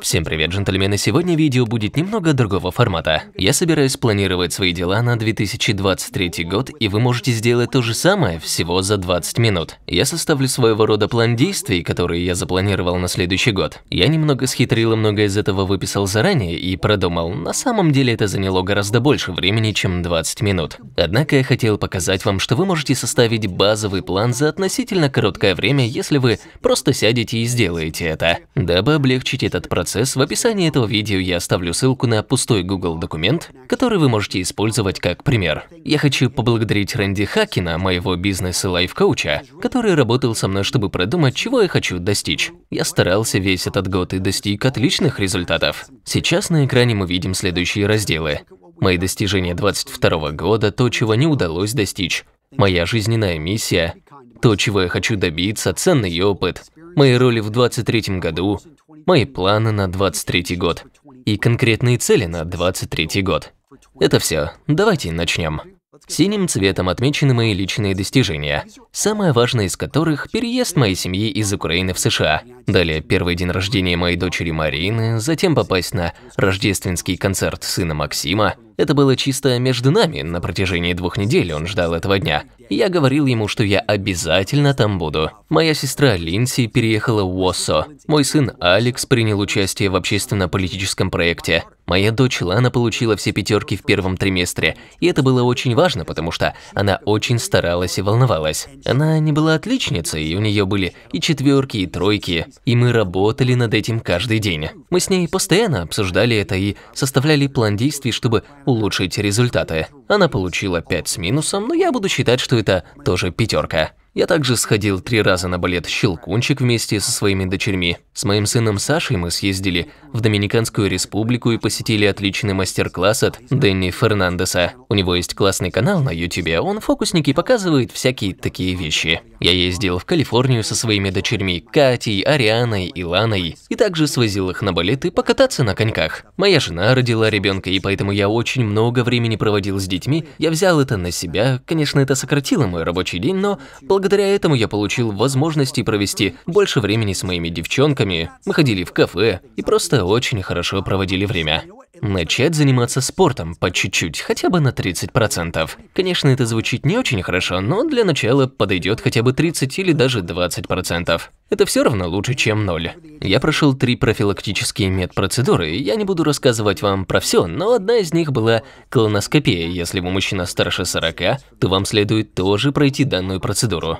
Всем привет, джентльмены! Сегодня видео будет немного другого формата. Я собираюсь планировать свои дела на 2023 год, и вы можете сделать то же самое всего за 20 минут. Я составлю своего рода план действий, которые я запланировал на следующий год. Я немного схитрил и многое из этого выписал заранее и продумал. На самом деле это заняло гораздо больше времени, чем 20 минут. Однако я хотел показать вам, что вы можете составить базовый план за относительно короткое время, если вы просто сядете и сделаете это, дабы облегчить этот процесс процесс, в описании этого видео я оставлю ссылку на пустой Google документ, который вы можете использовать как пример. Я хочу поблагодарить Рэнди Хакина, моего бизнес и лайф-коуча, который работал со мной, чтобы продумать, чего я хочу достичь. Я старался весь этот год и достиг отличных результатов. Сейчас на экране мы видим следующие разделы. Мои достижения 22 года, то, чего не удалось достичь, моя жизненная миссия, то, чего я хочу добиться, ценный опыт, мои роли в 23 году, мои планы на 23 год и конкретные цели на 23 год. Это все, давайте начнем. Синим цветом отмечены мои личные достижения, самое важное из которых – переезд моей семьи из Украины в США. Далее первый день рождения моей дочери Марины, затем попасть на рождественский концерт сына Максима, это было чисто между нами, на протяжении двух недель он ждал этого дня. Я говорил ему, что я обязательно там буду. Моя сестра Линси переехала в Уоссо. Мой сын Алекс принял участие в общественно-политическом проекте. Моя дочь Лана получила все пятерки в первом триместре, и это было очень важно, потому что она очень старалась и волновалась. Она не была отличницей, и у нее были и четверки, и тройки, и мы работали над этим каждый день. Мы с ней постоянно обсуждали это и составляли план действий, чтобы улучшить результаты. Она получила 5 с минусом, но я буду считать, что это тоже пятерка. Я также сходил три раза на балет «Щелкунчик» вместе со своими дочерьми. С моим сыном Сашей мы съездили в Доминиканскую республику и посетили отличный мастер-класс от Дэнни Фернандеса. У него есть классный канал на ютюбе, а он фокусник и показывает всякие такие вещи. Я ездил в Калифорнию со своими дочерьми Катей, Арианой и Ланой, и также свозил их на балет и покататься на коньках. Моя жена родила ребенка, и поэтому я очень много времени проводил с детьми, я взял это на себя, конечно, это сократило мой рабочий день, но Благодаря этому я получил возможности провести больше времени с моими девчонками, мы ходили в кафе и просто очень хорошо проводили время. Начать заниматься спортом по чуть-чуть, хотя бы на 30%. Конечно, это звучит не очень хорошо, но для начала подойдет хотя бы 30 или даже 20%. Это все равно лучше, чем ноль. Я прошел три профилактические медпроцедуры, я не буду рассказывать вам про все, но одна из них была колоноскопия. Если вы мужчина старше 40, то вам следует тоже пройти данную процедуру.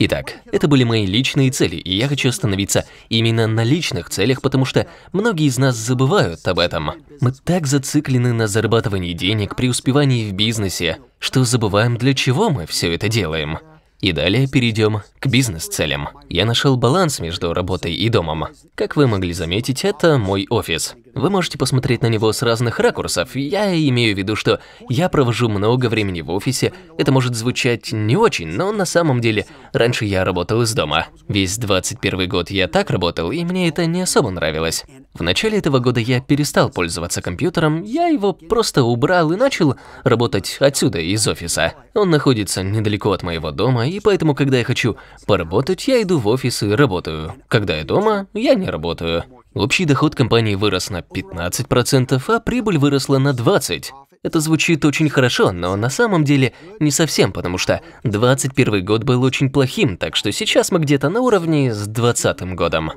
Итак, это были мои личные цели, и я хочу остановиться именно на личных целях, потому что многие из нас забывают об этом. Мы так зациклены на зарабатывании денег, преуспевании в бизнесе, что забываем, для чего мы все это делаем. И далее перейдем к бизнес-целям. Я нашел баланс между работой и домом. Как вы могли заметить, это мой офис. Вы можете посмотреть на него с разных ракурсов. Я имею в виду, что я провожу много времени в офисе. Это может звучать не очень, но на самом деле раньше я работал из дома. Весь 21 год я так работал, и мне это не особо нравилось. В начале этого года я перестал пользоваться компьютером, я его просто убрал и начал работать отсюда, из офиса. Он находится недалеко от моего дома, и поэтому, когда я хочу поработать, я иду в офис и работаю. Когда я дома, я не работаю. Общий доход компании вырос на 15%, а прибыль выросла на 20%. Это звучит очень хорошо, но на самом деле не совсем, потому что 2021 год был очень плохим, так что сейчас мы где-то на уровне с 20 годом.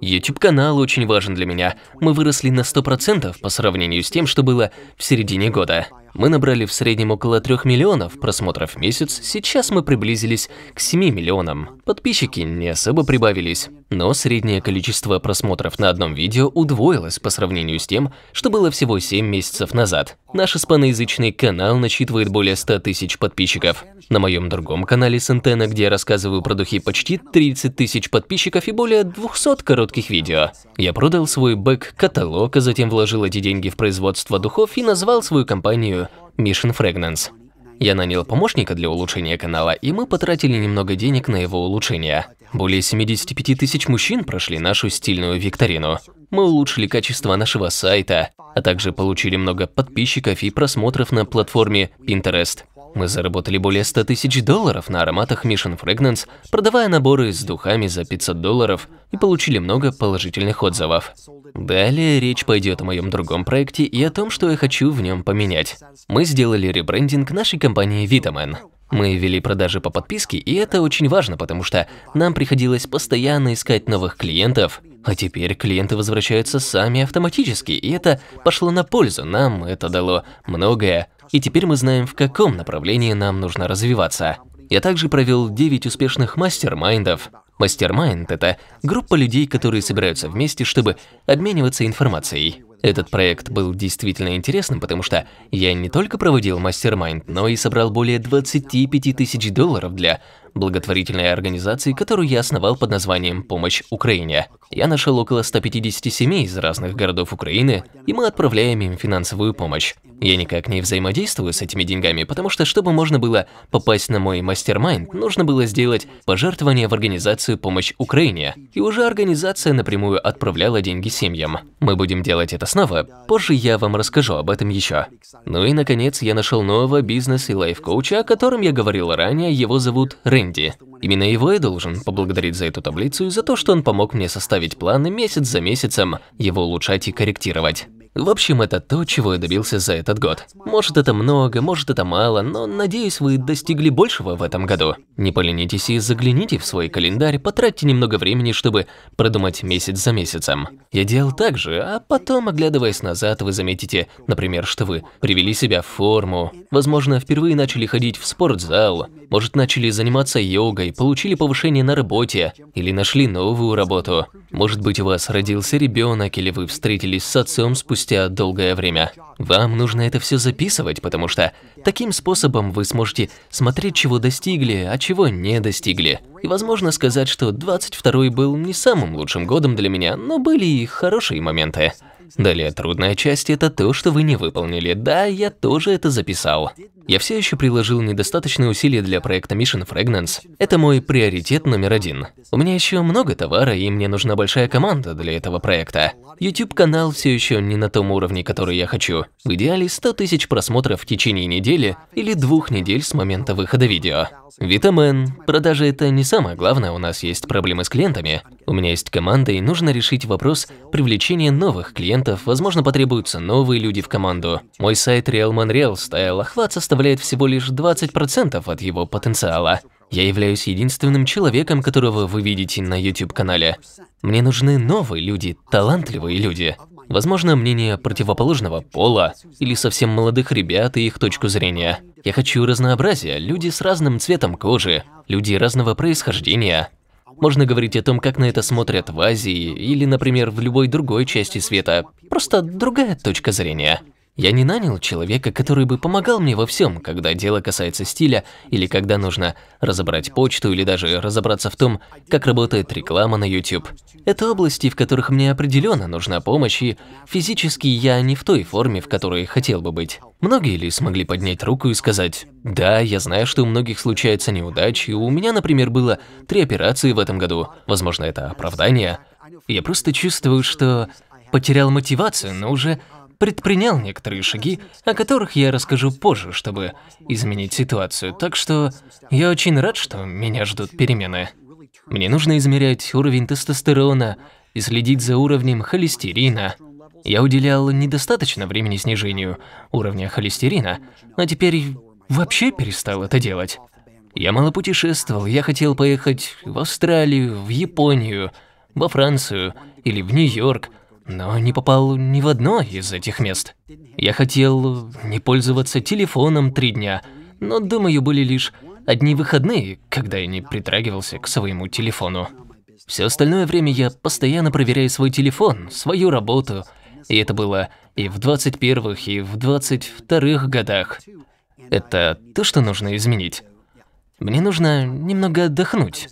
YouTube-канал очень важен для меня. Мы выросли на 100% по сравнению с тем, что было в середине года. Мы набрали в среднем около 3 миллионов просмотров в месяц, сейчас мы приблизились к 7 миллионам. Подписчики не особо прибавились, но среднее количество просмотров на одном видео удвоилось по сравнению с тем, что было всего 7 месяцев назад. Наш испаноязычный канал насчитывает более 100 тысяч подписчиков. На моем другом канале Сентена, где я рассказываю про духи, почти 30 тысяч подписчиков и более 200 коротких видео. Я продал свой бэк-каталог, а затем вложил эти деньги в производство духов и назвал свою компанию рекомендую – Mission Fragrance. Я нанял помощника для улучшения канала, и мы потратили немного денег на его улучшение. Более 75 тысяч мужчин прошли нашу стильную викторину. Мы улучшили качество нашего сайта, а также получили много подписчиков и просмотров на платформе Pinterest. Мы заработали более 100 тысяч долларов на ароматах Mission Fragrance, продавая наборы с духами за 500 долларов и получили много положительных отзывов. Далее речь пойдет о моем другом проекте и о том, что я хочу в нем поменять. Мы сделали ребрендинг нашей компании Vitamin. Мы вели продажи по подписке, и это очень важно, потому что нам приходилось постоянно искать новых клиентов, а теперь клиенты возвращаются сами автоматически, и это пошло на пользу нам, это дало многое и теперь мы знаем, в каком направлении нам нужно развиваться. Я также провел 9 успешных мастер-майндов. Мастер-майнд – это группа людей, которые собираются вместе, чтобы обмениваться информацией. Этот проект был действительно интересным, потому что я не только проводил мастер-майнд, но и собрал более 25 тысяч долларов для благотворительной организации, которую я основал под названием «Помощь Украине». Я нашел около 150 семей из разных городов Украины, и мы отправляем им финансовую помощь. Я никак не взаимодействую с этими деньгами, потому что, чтобы можно было попасть на мой мастер-майнд, нужно было сделать пожертвование в организацию «Помощь Украине», и уже организация напрямую отправляла деньги семьям. Мы будем делать это снова, позже я вам расскажу об этом еще. Ну и, наконец, я нашел нового бизнес- и лайф-коуча, о котором я говорил ранее, его зовут Рэй. Рэнди. Именно его я должен поблагодарить за эту таблицу и за то, что он помог мне составить планы месяц за месяцем, его улучшать и корректировать. В общем, это то, чего я добился за этот год. Может, это много, может, это мало, но надеюсь, вы достигли большего в этом году. Не поленитесь и загляните в свой календарь, потратьте немного времени, чтобы продумать месяц за месяцем. Я делал так же, а потом, оглядываясь назад, вы заметите, например, что вы привели себя в форму, возможно, впервые начали ходить в спортзал, может, начали заниматься йогой, получили повышение на работе или нашли новую работу. Может быть, у вас родился ребенок или вы встретились с отцом спустя спустя долгое время. Вам нужно это все записывать, потому что таким способом вы сможете смотреть, чего достигли, а чего не достигли. И возможно сказать, что 22-й был не самым лучшим годом для меня, но были и хорошие моменты. Далее трудная часть – это то, что вы не выполнили. Да, я тоже это записал. Я все еще приложил недостаточные усилия для проекта Mission Fragrance. Это мой приоритет номер один. У меня еще много товара, и мне нужна большая команда для этого проекта. YouTube-канал все еще не на том уровне, который я хочу. В идеале 100 тысяч просмотров в течение недели или двух недель с момента выхода видео. Витамин. Продажи – это не самое главное, у нас есть проблемы с клиентами. У меня есть команда, и нужно решить вопрос привлечения новых клиентов. Возможно, потребуются новые люди в команду. Мой сайт Real Man стоял охват состоит составляет всего лишь 20% от его потенциала. Я являюсь единственным человеком, которого вы видите на YouTube-канале. Мне нужны новые люди, талантливые люди. Возможно, мнение противоположного пола или совсем молодых ребят и их точку зрения. Я хочу разнообразия, люди с разным цветом кожи, люди разного происхождения. Можно говорить о том, как на это смотрят в Азии или, например, в любой другой части света. Просто другая точка зрения. Я не нанял человека, который бы помогал мне во всем, когда дело касается стиля, или когда нужно разобрать почту, или даже разобраться в том, как работает реклама на YouTube. Это области, в которых мне определенно нужна помощь, и физически я не в той форме, в которой хотел бы быть. Многие ли смогли поднять руку и сказать, «Да, я знаю, что у многих случается неудачи, у меня, например, было три операции в этом году, возможно, это оправдание». Я просто чувствую, что потерял мотивацию, но уже предпринял некоторые шаги, о которых я расскажу позже, чтобы изменить ситуацию, так что я очень рад, что меня ждут перемены. Мне нужно измерять уровень тестостерона и следить за уровнем холестерина. Я уделял недостаточно времени снижению уровня холестерина, а теперь вообще перестал это делать. Я мало путешествовал, я хотел поехать в Австралию, в Японию, во Францию или в Нью-Йорк, но не попал ни в одно из этих мест. Я хотел не пользоваться телефоном три дня, но, думаю, были лишь одни выходные, когда я не притрагивался к своему телефону. Все остальное время я постоянно проверяю свой телефон, свою работу, и это было и в 21-х, и в 22-х годах. Это то, что нужно изменить. Мне нужно немного отдохнуть.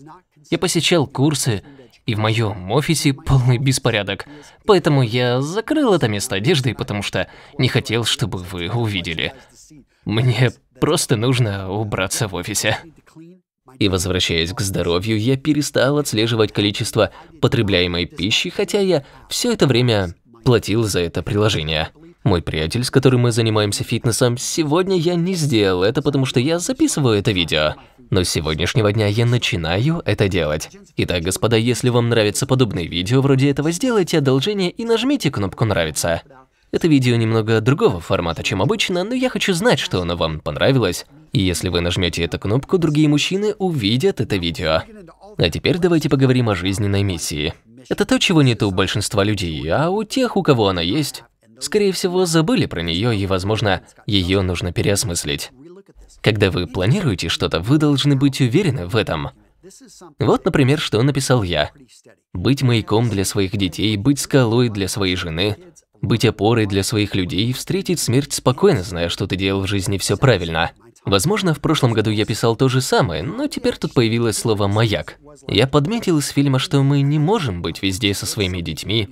Я посещал курсы, и в моем офисе полный беспорядок. Поэтому я закрыл это место одежды, потому что не хотел, чтобы вы увидели. Мне просто нужно убраться в офисе. И возвращаясь к здоровью, я перестал отслеживать количество потребляемой пищи, хотя я все это время платил за это приложение. Мой приятель, с которым мы занимаемся фитнесом, сегодня я не сделал это, потому что я записываю это видео. Но с сегодняшнего дня я начинаю это делать. Итак, господа, если вам нравятся подобные видео вроде этого, сделайте одолжение и нажмите кнопку «Нравится». Это видео немного другого формата, чем обычно, но я хочу знать, что оно вам понравилось. И если вы нажмете эту кнопку, другие мужчины увидят это видео. А теперь давайте поговорим о жизненной миссии. Это то, чего нет у большинства людей, а у тех, у кого она есть, скорее всего, забыли про нее и, возможно, ее нужно переосмыслить. Когда вы планируете что-то, вы должны быть уверены в этом. Вот, например, что написал я. Быть маяком для своих детей, быть скалой для своей жены, быть опорой для своих людей, и встретить смерть спокойно, зная, что ты делал в жизни все правильно. Возможно, в прошлом году я писал то же самое, но теперь тут появилось слово «маяк». Я подметил из фильма, что мы не можем быть везде со своими детьми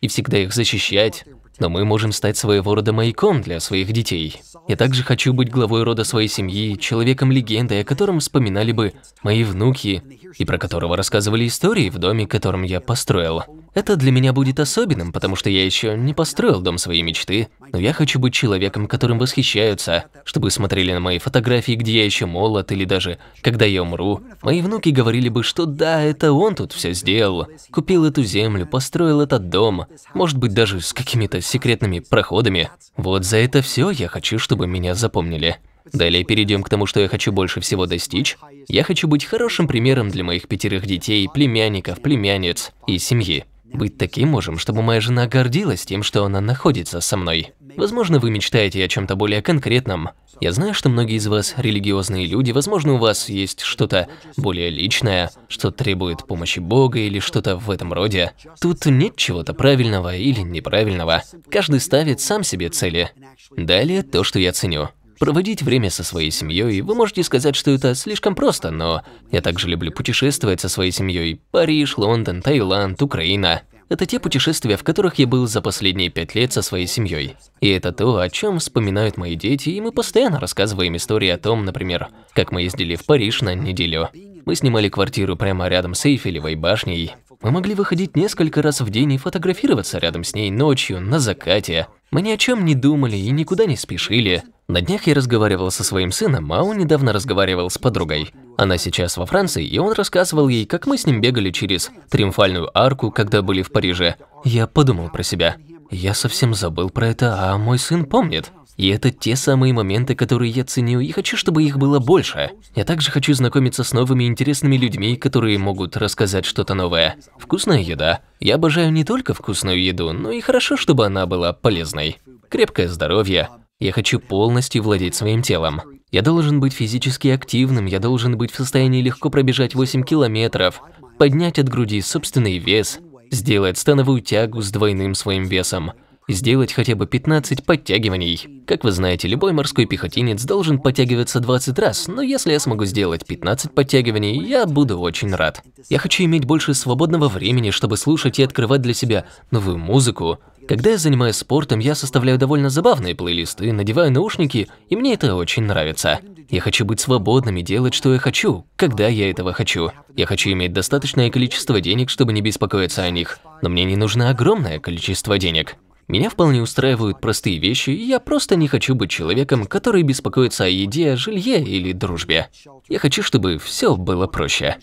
и всегда их защищать, но мы можем стать своего рода маяком для своих детей. Я также хочу быть главой рода своей семьи, человеком-легендой, о котором вспоминали бы мои внуки и про которого рассказывали истории в доме, которым я построил. Это для меня будет особенным, потому что я еще не построил дом своей мечты, но я хочу быть человеком, которым восхищаются, чтобы смотрели на мои фотографии, где я еще молод или даже когда я умру. Мои внуки говорили бы, что да, это он тут все сделал, купил эту землю, построил этот дом, может быть даже с какими-то секретными проходами. Вот за это все я хочу, чтобы меня запомнили. Далее перейдем к тому, что я хочу больше всего достичь. Я хочу быть хорошим примером для моих пятерых детей, племянников, племянниц и семьи. Быть таким можем, чтобы моя жена гордилась тем, что она находится со мной. Возможно, вы мечтаете о чем-то более конкретном. Я знаю, что многие из вас религиозные люди, возможно, у вас есть что-то более личное, что требует помощи Бога или что-то в этом роде. Тут нет чего-то правильного или неправильного. Каждый ставит сам себе цели. Далее то, что я ценю проводить время со своей семьей. Вы можете сказать, что это слишком просто, но я также люблю путешествовать со своей семьей. Париж, Лондон, Таиланд, Украина это те путешествия, в которых я был за последние пять лет со своей семьей. И это то, о чем вспоминают мои дети, и мы постоянно рассказываем истории о том, например, как мы ездили в Париж на неделю. Мы снимали квартиру прямо рядом с Эйфелевой башней. Мы могли выходить несколько раз в день и фотографироваться рядом с ней ночью, на закате. Мы ни о чем не думали и никуда не спешили. На днях я разговаривал со своим сыном, а он недавно разговаривал с подругой. Она сейчас во Франции, и он рассказывал ей, как мы с ним бегали через Триумфальную арку, когда были в Париже. Я подумал про себя. Я совсем забыл про это, а мой сын помнит. И это те самые моменты, которые я ценю, и хочу, чтобы их было больше. Я также хочу знакомиться с новыми интересными людьми, которые могут рассказать что-то новое. Вкусная еда. Я обожаю не только вкусную еду, но и хорошо, чтобы она была полезной. Крепкое здоровье. Я хочу полностью владеть своим телом. Я должен быть физически активным, я должен быть в состоянии легко пробежать 8 километров, поднять от груди собственный вес, сделать становую тягу с двойным своим весом, сделать хотя бы 15 подтягиваний. Как вы знаете, любой морской пехотинец должен подтягиваться 20 раз, но если я смогу сделать 15 подтягиваний, я буду очень рад. Я хочу иметь больше свободного времени, чтобы слушать и открывать для себя новую музыку, когда я занимаюсь спортом, я составляю довольно забавные плейлисты, надеваю наушники, и мне это очень нравится. Я хочу быть свободным и делать, что я хочу, когда я этого хочу. Я хочу иметь достаточное количество денег, чтобы не беспокоиться о них. Но мне не нужно огромное количество денег. Меня вполне устраивают простые вещи, и я просто не хочу быть человеком, который беспокоится о еде, жилье или дружбе. Я хочу, чтобы все было проще.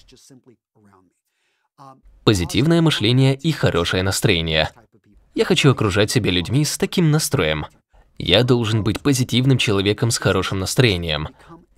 Позитивное мышление и хорошее настроение – я хочу окружать себя людьми с таким настроем. Я должен быть позитивным человеком с хорошим настроением.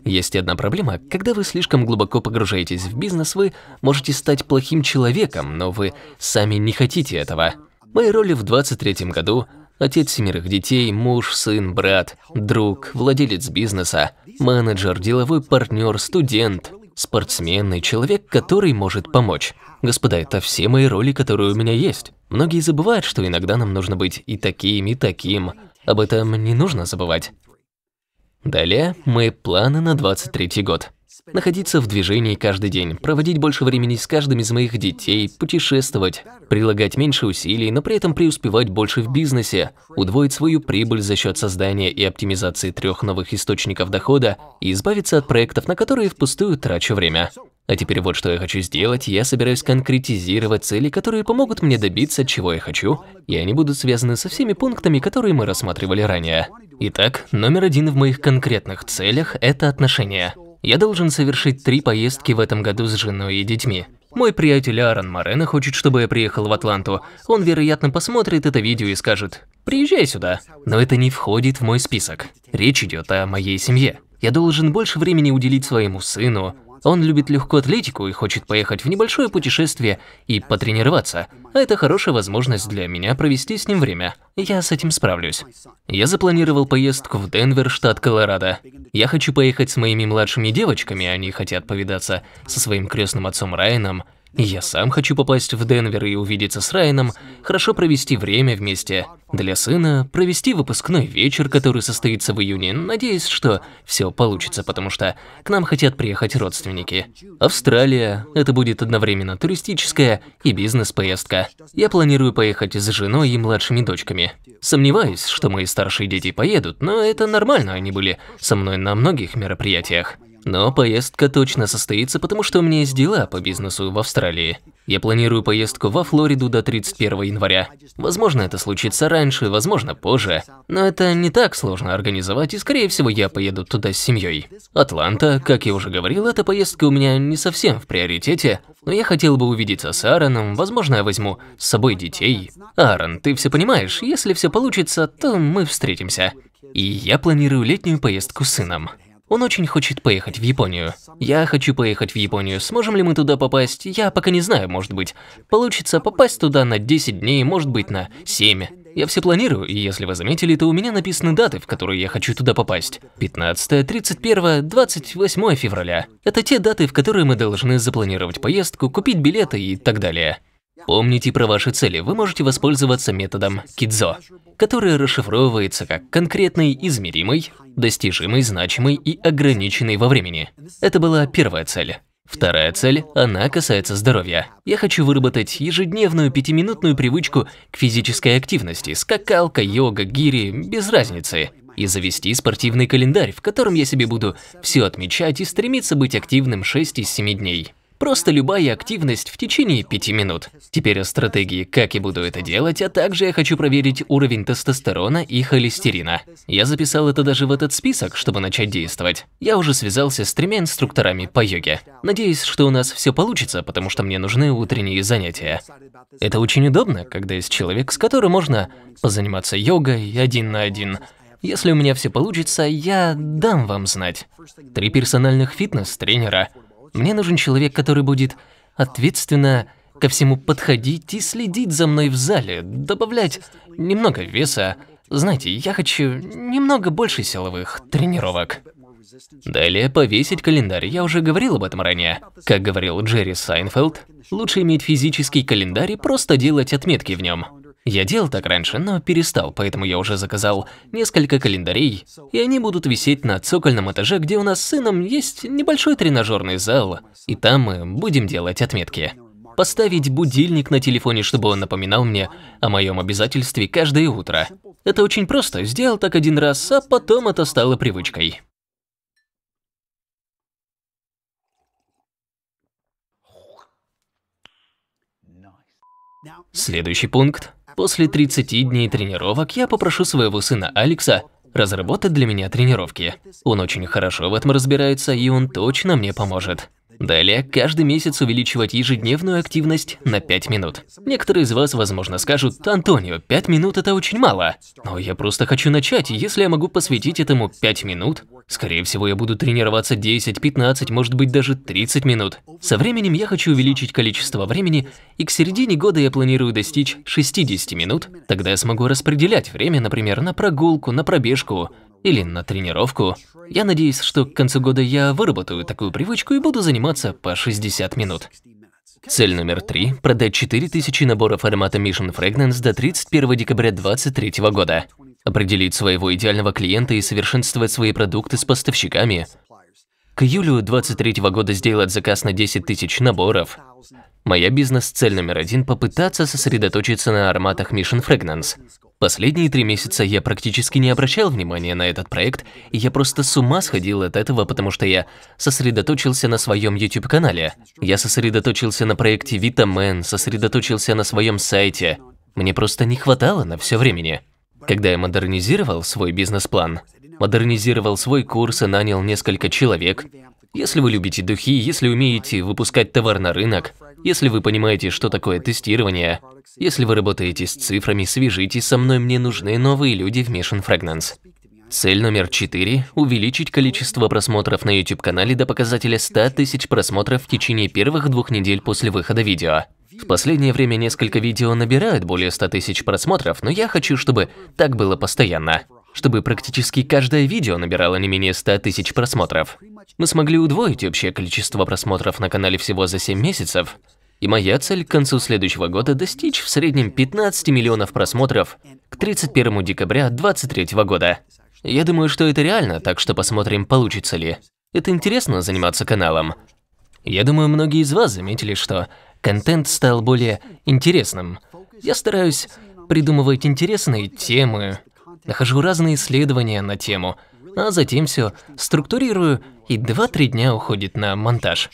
Есть одна проблема. Когда вы слишком глубоко погружаетесь в бизнес, вы можете стать плохим человеком, но вы сами не хотите этого. Мои роли в 23-м году – отец семерых детей, муж, сын, брат, друг, владелец бизнеса, менеджер, деловой партнер, студент – спортсмен и человек, который может помочь. Господа, это все мои роли, которые у меня есть. Многие забывают, что иногда нам нужно быть и таким, и таким. Об этом не нужно забывать. Далее, мои планы на 23 год находиться в движении каждый день, проводить больше времени с каждым из моих детей, путешествовать, прилагать меньше усилий, но при этом преуспевать больше в бизнесе, удвоить свою прибыль за счет создания и оптимизации трех новых источников дохода и избавиться от проектов, на которые впустую трачу время. А теперь вот что я хочу сделать. Я собираюсь конкретизировать цели, которые помогут мне добиться, чего я хочу, и они будут связаны со всеми пунктами, которые мы рассматривали ранее. Итак, номер один в моих конкретных целях – это отношения. Я должен совершить три поездки в этом году с женой и детьми. Мой приятель Аарон Морено хочет, чтобы я приехал в Атланту. Он, вероятно, посмотрит это видео и скажет, «Приезжай сюда». Но это не входит в мой список. Речь идет о моей семье. Я должен больше времени уделить своему сыну, он любит легкую атлетику и хочет поехать в небольшое путешествие и потренироваться. А это хорошая возможность для меня провести с ним время. Я с этим справлюсь. Я запланировал поездку в Денвер, штат Колорадо. Я хочу поехать с моими младшими девочками, они хотят повидаться со своим крестным отцом Райаном я сам хочу попасть в Денвер и увидеться с Райаном, хорошо провести время вместе. Для сына провести выпускной вечер, который состоится в июне, надеясь, что все получится, потому что к нам хотят приехать родственники. Австралия – это будет одновременно туристическая и бизнес-поездка. Я планирую поехать с женой и младшими дочками. Сомневаюсь, что мои старшие дети поедут, но это нормально, они были со мной на многих мероприятиях. Но поездка точно состоится, потому что у меня есть дела по бизнесу в Австралии. Я планирую поездку во Флориду до 31 января. Возможно, это случится раньше, возможно, позже. Но это не так сложно организовать, и скорее всего я поеду туда с семьей. Атланта, как я уже говорил, эта поездка у меня не совсем в приоритете, но я хотел бы увидеться с Аароном, возможно, я возьму с собой детей. Аарон, ты все понимаешь, если все получится, то мы встретимся. И я планирую летнюю поездку с сыном. Он очень хочет поехать в Японию. Я хочу поехать в Японию. Сможем ли мы туда попасть? Я пока не знаю, может быть. Получится попасть туда на 10 дней, может быть, на 7. Я все планирую, и если вы заметили, то у меня написаны даты, в которые я хочу туда попасть. 15, 31, 28 февраля. Это те даты, в которые мы должны запланировать поездку, купить билеты и так далее. Помните про ваши цели, вы можете воспользоваться методом Кидзо, который расшифровывается как конкретный, измеримый, достижимый, значимый и ограниченный во времени. Это была первая цель. Вторая цель, она касается здоровья. Я хочу выработать ежедневную пятиминутную привычку к физической активности, скакалка, йога, гири, без разницы, и завести спортивный календарь, в котором я себе буду все отмечать и стремиться быть активным 6 из 7 дней. Просто любая активность в течение пяти минут. Теперь о стратегии, как я буду это делать, а также я хочу проверить уровень тестостерона и холестерина. Я записал это даже в этот список, чтобы начать действовать. Я уже связался с тремя инструкторами по йоге. Надеюсь, что у нас все получится, потому что мне нужны утренние занятия. Это очень удобно, когда есть человек, с которым можно позаниматься йогой один на один. Если у меня все получится, я дам вам знать. Три персональных фитнес-тренера – мне нужен человек, который будет ответственно ко всему подходить и следить за мной в зале, добавлять немного веса. Знаете, я хочу немного больше силовых тренировок. Далее повесить календарь. Я уже говорил об этом ранее. Как говорил Джерри Сайнфелд, лучше иметь физический календарь и просто делать отметки в нем. Я делал так раньше, но перестал, поэтому я уже заказал несколько календарей, и они будут висеть на цокольном этаже, где у нас с сыном есть небольшой тренажерный зал, и там мы будем делать отметки. Поставить будильник на телефоне, чтобы он напоминал мне о моем обязательстве каждое утро. Это очень просто, сделал так один раз, а потом это стало привычкой. Следующий пункт После 30 дней тренировок я попрошу своего сына Алекса разработать для меня тренировки. Он очень хорошо в этом разбирается, и он точно мне поможет. Далее, каждый месяц увеличивать ежедневную активность на 5 минут. Некоторые из вас, возможно, скажут, «Антонио, 5 минут – это очень мало». Но я просто хочу начать, если я могу посвятить этому 5 минут, скорее всего, я буду тренироваться 10, 15, может быть, даже 30 минут. Со временем я хочу увеличить количество времени, и к середине года я планирую достичь 60 минут, тогда я смогу распределять время, например, на прогулку, на пробежку, или на тренировку. Я надеюсь, что к концу года я выработаю такую привычку и буду заниматься по 60 минут. Цель номер три – продать 4000 наборов аромата Mission Fragrance до 31 декабря 2023 года. Определить своего идеального клиента и совершенствовать свои продукты с поставщиками, к июлю 23 -го года сделать заказ на 10 тысяч наборов. Моя бизнес-цель номер один – попытаться сосредоточиться на ароматах Mission Fragrance. Последние три месяца я практически не обращал внимания на этот проект, и я просто с ума сходил от этого, потому что я сосредоточился на своем YouTube-канале, я сосредоточился на проекте Vitamin, сосредоточился на своем сайте. Мне просто не хватало на все времени. Когда я модернизировал свой бизнес-план, модернизировал свой курс и нанял несколько человек. Если вы любите духи, если умеете выпускать товар на рынок, если вы понимаете, что такое тестирование, если вы работаете с цифрами, свяжитесь со мной, мне нужны новые люди в Mission Fragrance. Цель номер четыре – увеличить количество просмотров на YouTube-канале до показателя 100 тысяч просмотров в течение первых двух недель после выхода видео. В последнее время несколько видео набирают более 100 тысяч просмотров, но я хочу, чтобы так было постоянно чтобы практически каждое видео набирало не менее 100 тысяч просмотров. Мы смогли удвоить общее количество просмотров на канале всего за 7 месяцев, и моя цель к концу следующего года достичь в среднем 15 миллионов просмотров к 31 декабря 2023 года. Я думаю, что это реально, так что посмотрим, получится ли. Это интересно заниматься каналом. Я думаю, многие из вас заметили, что контент стал более интересным. Я стараюсь придумывать интересные темы, нахожу разные исследования на тему, а затем все структурирую, и два-три дня уходит на монтаж.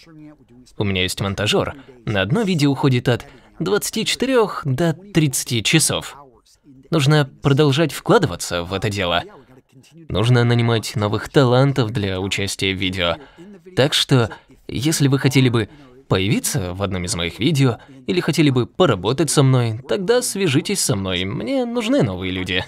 У меня есть монтажер. На одно видео уходит от 24 до 30 часов. Нужно продолжать вкладываться в это дело. Нужно нанимать новых талантов для участия в видео. Так что, если вы хотели бы появиться в одном из моих видео или хотели бы поработать со мной, тогда свяжитесь со мной, мне нужны новые люди.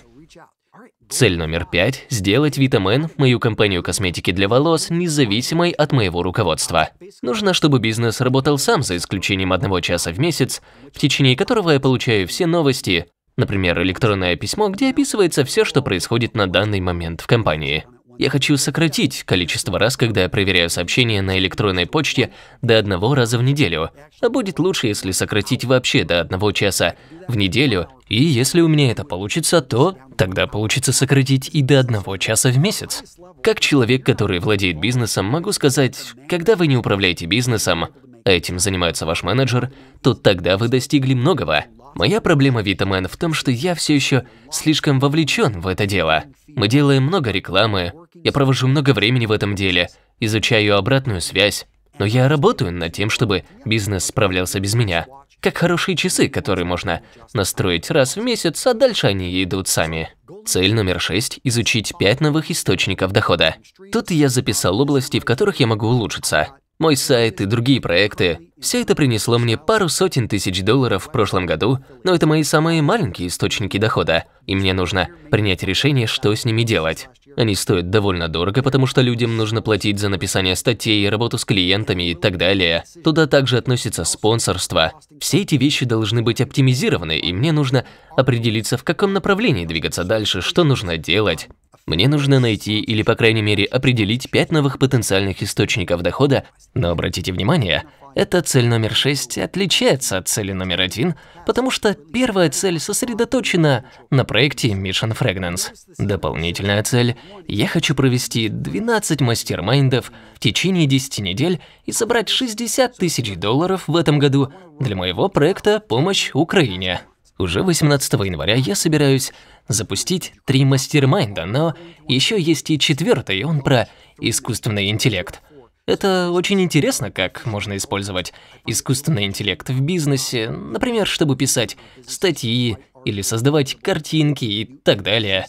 Цель номер пять – сделать Витамен, мою компанию косметики для волос, независимой от моего руководства. Нужно, чтобы бизнес работал сам, за исключением одного часа в месяц, в течение которого я получаю все новости, например, электронное письмо, где описывается все, что происходит на данный момент в компании. Я хочу сократить количество раз, когда я проверяю сообщения на электронной почте до одного раза в неделю. А будет лучше, если сократить вообще до одного часа в неделю и если у меня это получится, то тогда получится сократить и до одного часа в месяц. Как человек, который владеет бизнесом, могу сказать, когда вы не управляете бизнесом, а этим занимается ваш менеджер, то тогда вы достигли многого. Моя проблема Витамен в том, что я все еще слишком вовлечен в это дело. Мы делаем много рекламы, я провожу много времени в этом деле, изучаю обратную связь, но я работаю над тем, чтобы бизнес справлялся без меня. Как хорошие часы, которые можно настроить раз в месяц, а дальше они идут сами. Цель номер шесть – изучить пять новых источников дохода. Тут я записал области, в которых я могу улучшиться. Мой сайт и другие проекты. Все это принесло мне пару сотен тысяч долларов в прошлом году, но это мои самые маленькие источники дохода, и мне нужно принять решение, что с ними делать. Они стоят довольно дорого, потому что людям нужно платить за написание статей, работу с клиентами и так далее. Туда также относится спонсорство. Все эти вещи должны быть оптимизированы, и мне нужно определиться, в каком направлении двигаться дальше, что нужно делать. Мне нужно найти или, по крайней мере, определить пять новых потенциальных источников дохода, но обратите внимание, эта цель номер шесть отличается от цели номер один, потому что первая цель сосредоточена на проекте Mission Fragrance. Дополнительная цель я хочу провести 12 мастер-майндов в течение 10 недель и собрать 60 тысяч долларов в этом году для моего проекта «Помощь Украине». Уже 18 января я собираюсь запустить три мастер-майнда, но еще есть и четвертый, он про искусственный интеллект. Это очень интересно, как можно использовать искусственный интеллект в бизнесе, например, чтобы писать статьи или создавать картинки и так далее.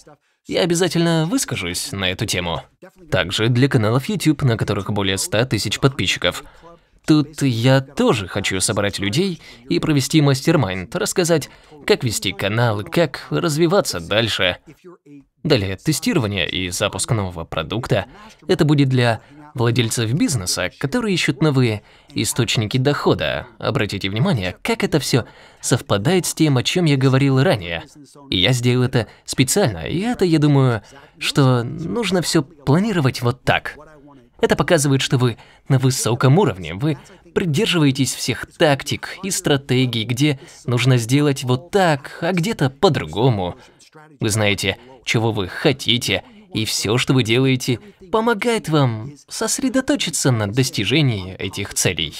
Я обязательно выскажусь на эту тему. Также для каналов YouTube, на которых более 100 тысяч подписчиков. Тут я тоже хочу собрать людей и провести мастер-майнд, рассказать, как вести канал, как развиваться дальше. Далее, тестирование и запуск нового продукта. Это будет для владельцев бизнеса, которые ищут новые источники дохода. Обратите внимание, как это все совпадает с тем, о чем я говорил ранее. И я сделал это специально, и это, я думаю, что нужно все планировать вот так. Это показывает, что вы на высоком уровне, вы придерживаетесь всех тактик и стратегий, где нужно сделать вот так, а где-то по-другому. Вы знаете, чего вы хотите, и все, что вы делаете, помогает вам сосредоточиться на достижении этих целей.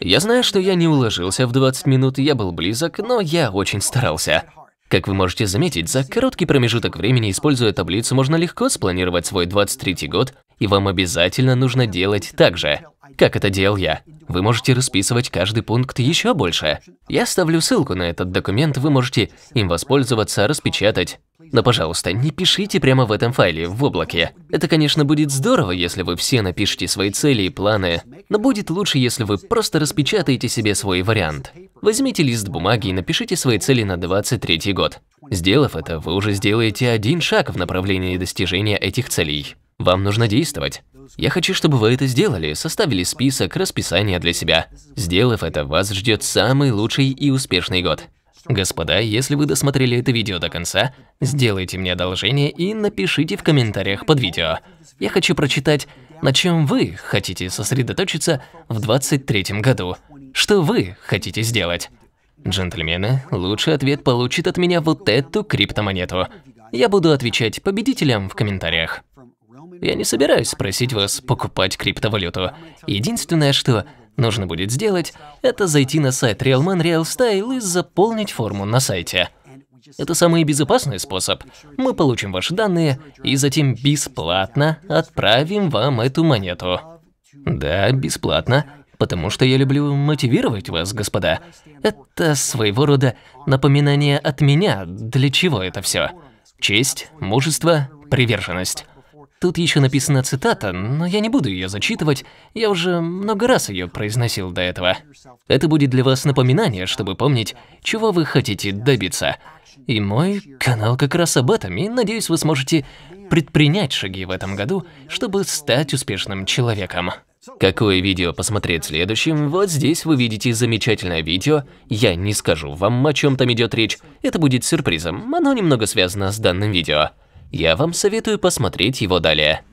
Я знаю, что я не уложился в 20 минут, я был близок, но я очень старался. Как вы можете заметить, за короткий промежуток времени, используя таблицу, можно легко спланировать свой 23 год, и вам обязательно нужно делать так же. Как это делал я? Вы можете расписывать каждый пункт еще больше. Я оставлю ссылку на этот документ, вы можете им воспользоваться, распечатать. Но, пожалуйста, не пишите прямо в этом файле, в облаке. Это, конечно, будет здорово, если вы все напишите свои цели и планы, но будет лучше, если вы просто распечатаете себе свой вариант. Возьмите лист бумаги и напишите свои цели на 23 год. Сделав это, вы уже сделаете один шаг в направлении достижения этих целей. Вам нужно действовать. Я хочу, чтобы вы это сделали, составили список, расписание для себя. Сделав это, вас ждет самый лучший и успешный год. Господа, если вы досмотрели это видео до конца, сделайте мне одолжение и напишите в комментариях под видео. Я хочу прочитать, на чем вы хотите сосредоточиться в 23 году. Что вы хотите сделать? Джентльмены, лучший ответ получит от меня вот эту криптомонету. Я буду отвечать победителям в комментариях. Я не собираюсь просить вас покупать криптовалюту. Единственное, что нужно будет сделать, это зайти на сайт Realman Real и заполнить форму на сайте. Это самый безопасный способ. Мы получим ваши данные и затем бесплатно отправим вам эту монету. Да, бесплатно, потому что я люблю мотивировать вас, господа. Это своего рода напоминание от меня, для чего это все. Честь, мужество, приверженность. Тут еще написана цитата, но я не буду ее зачитывать, я уже много раз ее произносил до этого. Это будет для вас напоминание, чтобы помнить, чего вы хотите добиться. И мой канал как раз об этом, и надеюсь, вы сможете предпринять шаги в этом году, чтобы стать успешным человеком. Какое видео посмотреть следующим? Вот здесь вы видите замечательное видео. Я не скажу вам, о чем там идет речь. Это будет сюрпризом, оно немного связано с данным видео. Я вам советую посмотреть его далее.